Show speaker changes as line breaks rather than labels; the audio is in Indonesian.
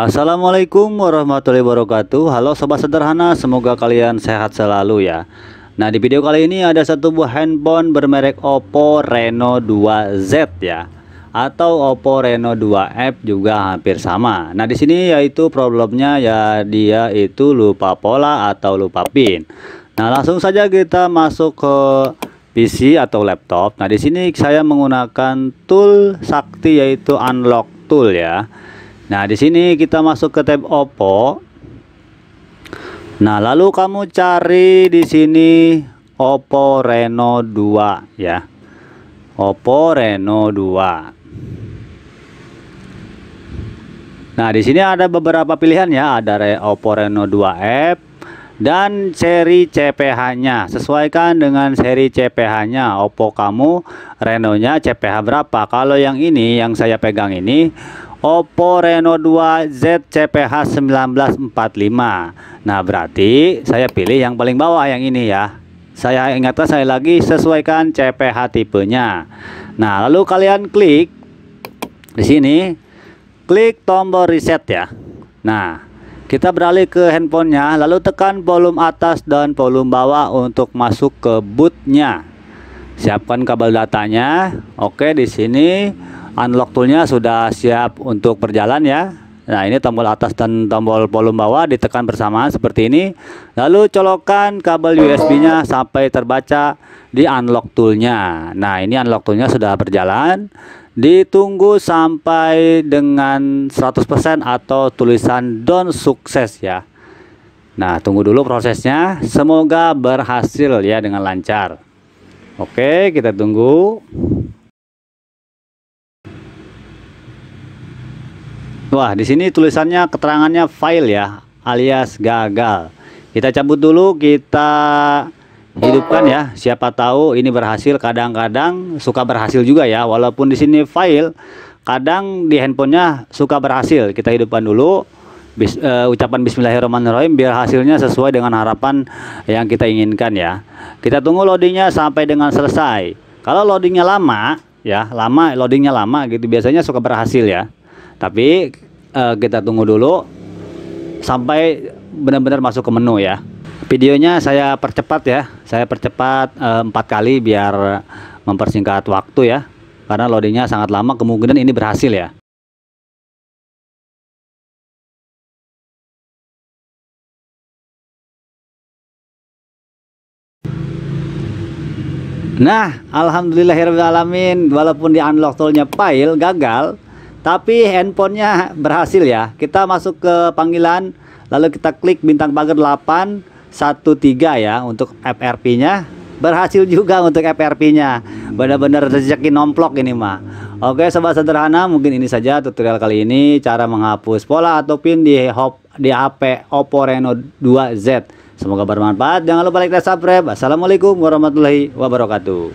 Assalamualaikum warahmatullahi wabarakatuh Halo sobat sederhana semoga kalian sehat selalu ya Nah di video kali ini ada satu buah handphone bermerek Oppo Reno 2Z ya atau Oppo Reno 2F juga hampir sama. Nah, di sini yaitu problemnya ya dia itu lupa pola atau lupa pin. Nah, langsung saja kita masuk ke PC atau laptop. Nah, di sini saya menggunakan tool sakti yaitu unlock tool ya. Nah, di sini kita masuk ke tab Oppo. Nah, lalu kamu cari di sini Oppo Reno 2 ya. Oppo Reno 2. Nah, di sini ada beberapa pilihan ya, ada Oppo Reno 2 app dan seri CPH-nya. Sesuaikan dengan seri CPH-nya. Oppo kamu Reno-nya CPH berapa? Kalau yang ini yang saya pegang ini Oppo Reno 2 Z CPH 1945 nah berarti saya pilih yang paling bawah yang ini ya saya ingatkan saya lagi sesuaikan CPH tipenya nah lalu kalian klik di sini klik tombol reset ya nah kita beralih ke handphonenya lalu tekan volume atas dan volume bawah untuk masuk ke bootnya siapkan kabel datanya oke di sini unlock toolnya sudah siap untuk berjalan ya nah ini tombol atas dan tombol volume bawah ditekan bersamaan seperti ini lalu colokan kabel USB nya sampai terbaca di unlock toolnya nah ini unlock toolnya sudah berjalan ditunggu sampai dengan 100% atau tulisan don sukses ya Nah tunggu dulu prosesnya semoga berhasil ya dengan lancar Oke kita tunggu Wah, di sini tulisannya keterangannya file ya, alias gagal. Kita cabut dulu, kita hidupkan ya. Siapa tahu ini berhasil, kadang-kadang suka berhasil juga ya. Walaupun di sini file, kadang di handphonenya suka berhasil. Kita hidupkan dulu. Bis, uh, ucapan bismillahirrahmanirrahim biar hasilnya sesuai dengan harapan yang kita inginkan ya. Kita tunggu loadingnya sampai dengan selesai. Kalau loadingnya lama ya, lama loadingnya lama gitu biasanya suka berhasil ya. Tapi uh, kita tunggu dulu sampai benar-benar masuk ke menu ya. Videonya saya percepat ya. Saya percepat eh, empat uh, kali biar mempersingkat waktu ya. Karena loadingnya sangat lama kemungkinan ini berhasil ya. Nah, alhamdulillah alamin, walaupun di unlock tolnya file gagal, tapi handphonenya berhasil ya kita masuk ke panggilan lalu kita klik bintang pagar 813 ya untuk FRP nya berhasil juga untuk FRP nya benar-benar rezeki nomplok ini mah Oke sobat sederhana mungkin ini saja tutorial kali ini cara menghapus pola atau pin di hop di HP Oppo Reno 2Z Semoga bermanfaat jangan lupa like dan subscribe Assalamualaikum warahmatullahi wabarakatuh